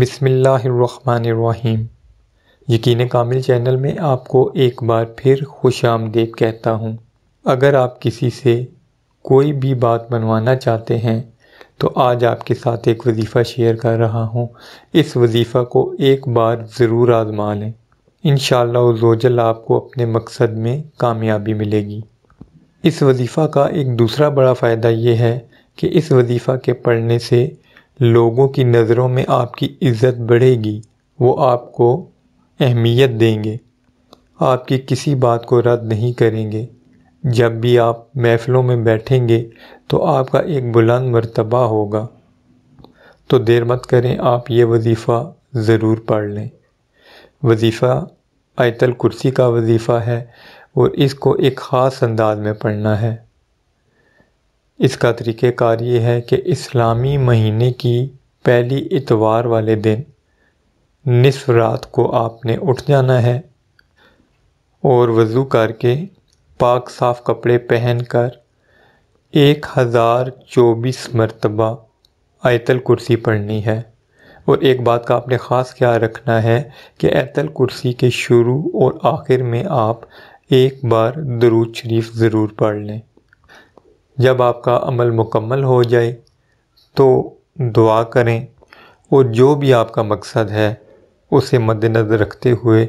बिसमीम यकीन कामिल चैनल में आपको एक बार फिर खुश आमदेद कहता हूँ अगर आप किसी से कोई भी बात बनवाना चाहते हैं तो आज आपके साथ एक वजीफ़ा शेयर कर रहा हूँ इस वजीफ़ा को एक बार ज़रूर आजमा लें इन शोजल आपको अपने मकसद में कामयाबी मिलेगी इस वजीफ़ा का एक दूसरा बड़ा फ़ायदा ये है कि इस वजीफ़ा के पढ़ने से लोगों की नज़रों में आपकी इज़्ज़त बढ़ेगी वो आपको अहमियत देंगे आपकी किसी बात को रद्द नहीं करेंगे जब भी आप महफ़लों में बैठेंगे तो आपका एक बुलंद मरतबा होगा तो देर मत करें आप ये वजीफ़ा ज़रूर पढ़ लें वजीफ़ा आयतल कुर्सी का वजीफ़ा है और इसको एक ख़ास अंदाज में पढ़ना है इसका तरीक़ेकार ये है कि इस्लामी महीने की पहली इतवार वाले दिन निसफ रात को आपने उठ जाना है और वज़ू करके पाक साफ़ कपड़े पहन कर एक हज़ार चौबीस मरतबा आयतल कुर्सी पढ़नी है और एक बात का आपने ख़ास ख्याल रखना है कि आयतल कुर्सी के शुरू और आखिर में आप एक बार दरूद शरीफ ज़रूर पढ़ लें जब आपका अमल मुकम्मल हो जाए तो दुआ करें और जो भी आपका मकसद है उसे मद्दनज़र रखते हुए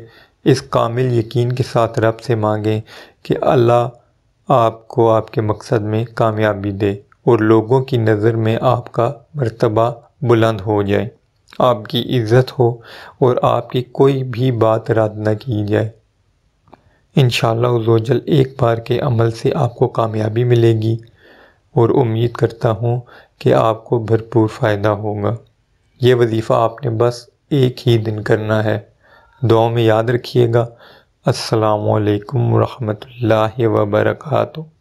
इस कामिल यकीन के साथ रब से मांगें कि अल्लाह आपको आपके मकसद में कामयाबी दे और लोगों की नज़र में आपका मर्तबा बुलंद हो जाए आपकी इज़्ज़त हो और आपकी कोई भी बात रद्द न की जाए इन शजल एक बार के अमल से आपको कामयाबी मिलेगी और उम्मीद करता हूँ कि आपको भरपूर फ़ायदा होगा ये वजीफ़ा आपने बस एक ही दिन करना है दुआ में याद रखिएगा असलकम वरहमल वर्का